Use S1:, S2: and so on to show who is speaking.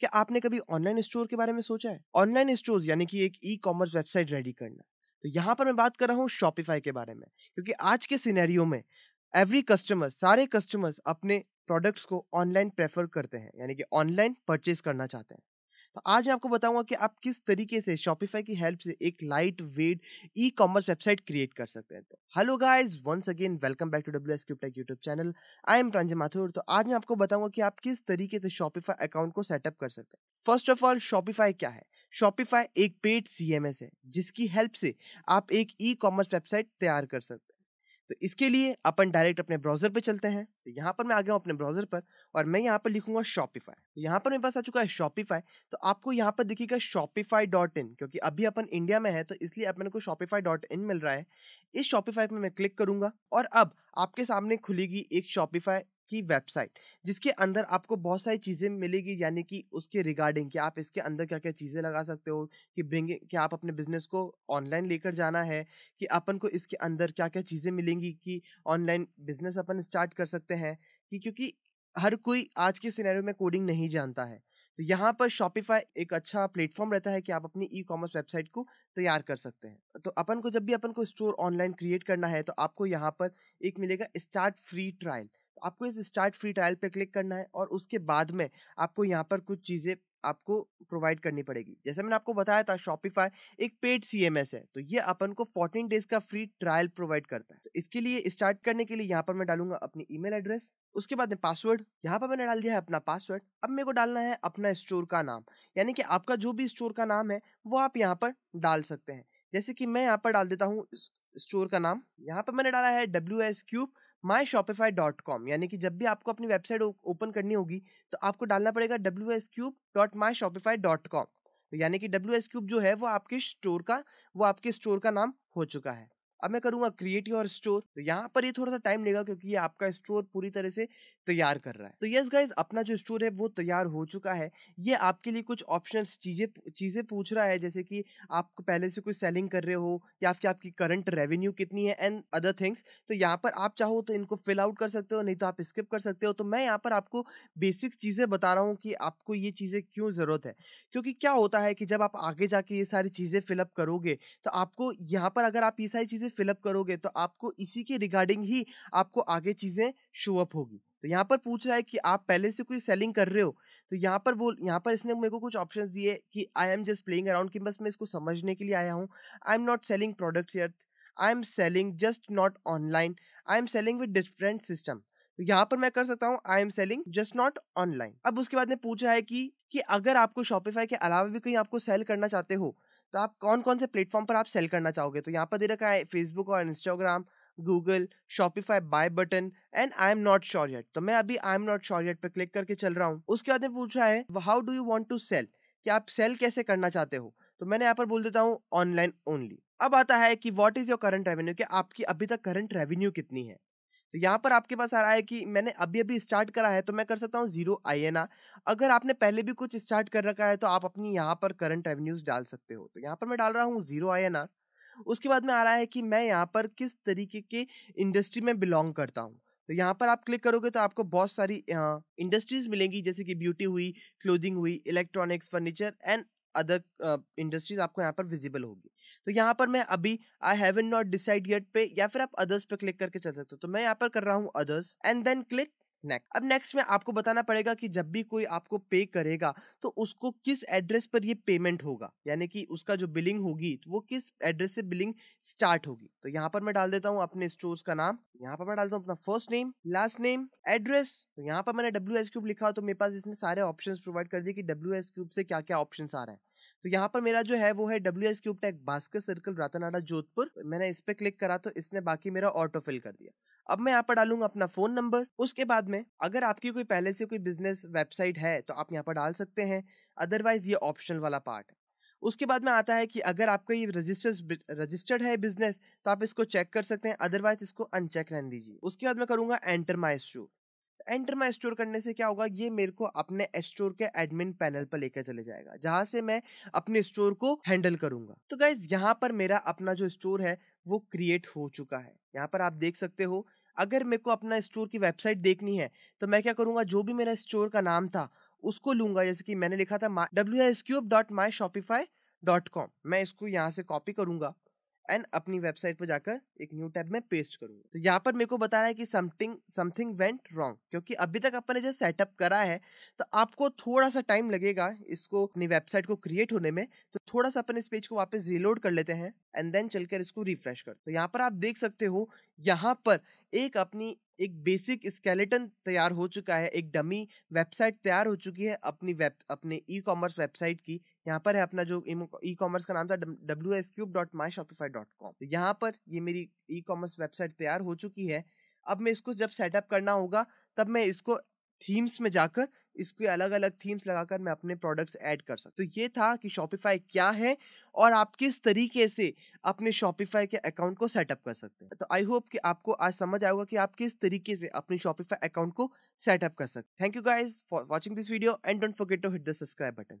S1: क्या आपने कभी ऑनलाइन स्टोर के बारे में सोचा है ऑनलाइन स्टोर यानी कि एक ई कॉमर्स वेबसाइट रेडी करना तो यहाँ पर मैं बात कर रहा हूँ शॉपिफाई के बारे में क्योंकि आज के सिनेरियो में एवरी कस्टमर सारे कस्टमर्स अपने प्रोडक्ट्स को ऑनलाइन प्रेफर करते हैं यानी कि ऑनलाइन परचेज करना चाहते हैं तो आज मैं आपको बताऊंगा कि आप किस तरीके से शॉपिफाई की हेल्प से एक lightweight ecommerce website create कर सकते हैं तो hello guys once again welcome back to W S cube tech YouTube channel I am Pranjay Mathur तो आज मैं आपको बताऊंगा कि आप किस तरीके से शॉपिफाई अकाउंट को सेटअप कर सकते हैं फर्स्ट ऑफ ऑल शॉपिफाई क्या है शॉपिफाई एक पेड सीएमएस है जिसकी हेल्प से आप एक ई कॉमर्स वेबसाइट तैयार कर सकते हैं तो इसके लिए अपन डायरेक्ट अपने ब्राउजर पे चलते हैं तो यहाँ पर मैं आ गया हूँ अपने ब्राउजर पर और मैं यहाँ पर लिखूंगा शॉपिफाई तो यहाँ पर मेरे पास आ चुका है शॉपिफाई तो आपको यहाँ पर दिखेगा शॉपिफाई डॉट इन क्योंकि अभी अपन इंडिया में है तो इसलिए अपन को शॉपिफाई डॉट इन मिल रहा है इस शॉपिफाई पर मैं क्लिक करूंगा और अब आपके सामने खुलेगी एक शॉपिफाई की वेबसाइट जिसके अंदर आपको बहुत सारी चीज़ें मिलेगी यानी कि उसके रिगार्डिंग कि आप इसके अंदर क्या क्या चीज़ें लगा सकते हो कि ब्रिंगिंग कि आप अपने बिजनेस को ऑनलाइन लेकर जाना है कि अपन को इसके अंदर क्या क्या चीज़ें मिलेंगी कि ऑनलाइन बिजनेस अपन स्टार्ट कर सकते हैं कि क्योंकि हर कोई आज के सिनेरियो में कोडिंग नहीं जानता है तो यहाँ पर शॉपिफाई एक अच्छा प्लेटफॉर्म रहता है कि आप अपनी ई कॉमर्स वेबसाइट को तैयार कर सकते हैं तो अपन को जब भी अपन को स्टोर ऑनलाइन क्रिएट करना है तो आपको यहाँ पर एक मिलेगा स्टार्ट फ्री ट्रायल आपको इस स्टार्ट फ्री ट्रायल पे क्लिक करना है और उसके बाद में आपको यहाँ पर कुछ चीज़ें आपको प्रोवाइड करनी पड़ेगी जैसे मैंने आपको बताया था शॉपिफाई एक पेड एस है तो ये अपन को फोर्टीन डेज का फ्री ट्रायल प्रोवाइड करता है तो इसके लिए स्टार्ट करने के लिए यहाँ पर मैं डालूंगा अपनी ईमेल एड्रेस उसके बाद में पासवर्ड यहाँ पर मैंने डाल दिया है अपना पासवर्ड अब मेरे को डालना है अपना स्टोर का नाम यानी कि आपका जो भी स्टोर का नाम है वो आप यहाँ पर डाल सकते हैं जैसे कि मैं यहाँ पर डाल देता हूँ स्टोर का नाम यहाँ पर मैंने डाला है W S cube my Shopify dot com यानी कि जब भी आपको अपनी वेबसाइट ओपन करनी होगी तो आपको डालना पड़ेगा W S cube dot my Shopify dot com तो यानी कि डब्ल्यू एस क्यूब जो है वो आपके स्टोर का वो आपके स्टोर का नाम हो चुका है अब मैं करूँगा क्रिएट योर स्टोर तो यहाँ पर ये थोड़ा सा टाइम लेगा क्योंकि ये आपका स्टोर पूरी तरह से तैयार कर रहा है तो यस गाइज अपना जो स्टोर है वो तैयार हो चुका है ये आपके लिए कुछ ऑप्शन चीज़ें चीज़ें पूछ रहा है जैसे कि आप पहले से कुछ सेलिंग कर रहे हो या आपकी आपकी करंट रेवेन्यू कितनी है एंड अदर थिंग्स तो यहाँ पर आप चाहो तो इनको फिल आउट कर सकते हो नहीं तो आप स्किप कर सकते हो तो मैं यहाँ पर आपको बेसिक चीज़ें बता रहा हूँ कि आपको ये चीज़ें क्यों ज़रूरत है क्योंकि क्या होता है कि जब आप आगे जाके ये सारी चीज़ें फिलअप करोगे तो आपको यहाँ पर अगर आप ये सारी चीज़ें चीजें फिलअप करोगे तो आपको इसी के रिगार्डिंग ही आपको आगे चीज़ें शो अप होगी तो यहाँ पर पूछ रहा है कि आप पहले से कोई सेलिंग कर रहे हो तो यहाँ पर बोल यहाँ पर इसने मेरे को कुछ ऑप्शन दिए कि I am just playing around कि बस मैं इसको समझने के लिए आया हूँ I am not selling products yet I am selling just not online I am selling with different system तो यहाँ पर मैं कर सकता हूँ I am selling just not online अब उसके बाद में पूछ रहा है कि कि अगर आपको शॉपिफाई के अलावा भी कहीं आपको सेल करना चाहते हो तो आप कौन कौन से प्लेटफॉर्म पर आप सेल करना चाहोगे तो यहाँ पर दे रखा है फेसबुक और Instagram Google Shopify buy button and I am not sure yet तो मैं अभी I am not sure yet पर क्लिक करके चल रहा हूँ उसके बाद में पूछ रहा है how do you want to sell कि आप सेल कैसे करना चाहते हो तो मैंने यहाँ पर बोल देता हूँ ऑनलाइन ओनली अब आता है कि what is your current revenue कि आपकी अभी तक करंट रेवेन्यू कितनी है तो यहाँ पर आपके पास आ रहा है कि मैंने अभी अभी स्टार्ट करा है तो मैं कर सकता हूँ जीरो आई एन आर अगर आपने पहले भी कुछ स्टार्ट कर रखा है तो आप अपनी यहाँ पर करंट रेवेन्यूज डाल सकते हो तो यहाँ पर मैं डाल रहा हूँ जीरो आई एन आर उसके बाद में आ रहा है कि मैं यहाँ पर किस तरीके के इंडस्ट्री में बिलोंग करता हूँ तो यहाँ पर आप क्लिक करोगे तो आपको बहुत सारी इंडस्ट्रीज मिलेंगी जैसे कि ब्यूटी हुई क्लोथिंग हुई electronics furniture and other industries uh, आपको यहाँ पर विजिबल होगी तो यहाँ पर मैं अभी I have not decide yet पे या फिर आप अदर्स पे क्लिक करके चल सकते हो तो मैं यहाँ पर कर रहा हूँ others and then click next अब नेक्स्ट में आपको बताना पड़ेगा कि जब भी कोई आपको पे करेगा तो उसको किस एड्रेस पर ये पेमेंट होगा यानी कि उसका जो बिलिंग होगी तो वो किस एड्रेस से बिलिंग स्टार्ट होगी तो यहाँ पर मैं डाल देता हूँ अपने स्टोर्स का नाम यहाँ पर मैं डालता हूँ अपना first name last name address तो यहाँ पर मैंने डब्ल्यू एस क्यूब लिखा तो मेरे पास इसने सारे ऑप्शन प्रोवाइड कर दिए कि डब्ल्यू एस क्यूब से क्या क्या ऑप्शन आ रहे हैं तो यहाँ पर मेरा जो है वो है W S cube tech Bhaskar circle Ratanada Jodhpur मैंने इस पर क्लिक करा तो इसने बाकी मेरा ऑटो फिल कर दिया अब मैं यहाँ पर डालूंगा अपना फोन नंबर उसके बाद में अगर आपकी कोई पहले से कोई बिजनेस वेबसाइट है तो आप यहाँ पर डाल सकते हैं अदरवाइज ये ऑप्शनल वाला पार्ट है उसके बाद में आता है कि अगर आपका ये रजिस्टर्ड रजिस्टर्ड है बिजनेस तो आप इसको चेक कर सकते हैं अदरवाइज इसको अनचेक रहने दीजिए उसके बाद मैं करूंगा enter my enter my store करने से क्या होगा ये मेरे को अपने स्टोर के एडमिन पैनल पर लेकर चले जाएगा जहां से मैं अपने स्टोर को हैंडल करूंगा तो गाइज यहाँ पर मेरा अपना जो स्टोर है वो क्रिएट हो चुका है यहाँ पर आप देख सकते हो अगर मेरे को अपना स्टोर की वेबसाइट देखनी है तो मैं क्या करूंगा जो भी मेरा स्टोर का नाम था उसको लूंगा जैसे कि मैंने लिखा था W S cube dot my Shopify dot com मैं इसको यहाँ से कॉपी करूंगा एंड अपनी वेबसाइट पर जाकर एक न्यू टैब में पेस्ट करूंगा तो यहाँ पर मेरे को बता रहा है कि समथिंग समथिंग वेंट रॉन्ग क्योंकि अभी तक अपन ने जो सेटअप करा है तो आपको थोड़ा सा टाइम लगेगा इसको अपनी वेबसाइट को क्रिएट होने में तो थोड़ा सा अपन इस पेज को वापस रिलोड कर लेते हैं एंड देन चलकर इसको रिफ्रेश कर तो यहाँ पर आप देख सकते हो यहाँ पर एक अपनी एक बेसिक स्केलेटन तैयार हो चुका है एक डमी वेबसाइट तैयार हो चुकी है अपनी वेब अपने ई कॉमर्स वेबसाइट की यहाँ पर है अपना जो ई कॉमर्स का नाम था W S cube dot my Shopify dot com तो यहाँ पर ये मेरी ई कॉमर्स वेबसाइट तैयार हो चुकी है अब मैं इसको जब सेटअप करना होगा तब मैं इसको थीम्स में जाकर इसको अलग अलग थीम्स लगाकर मैं अपने प्रोडक्ट्स ऐड कर सकता तो ये था कि शॉपिफाई क्या है और आप किस तरीके से अपने शॉपिफाई के अकाउंट को सेटअप कर सकते हैं तो आई होप कि आपको आज समझ आएगा कि आप किस तरीके से अपने शॉपिफाई अकाउंट को सेटअप कर सकते हैं thank you guys for watching this video and don't forget to hit the subscribe button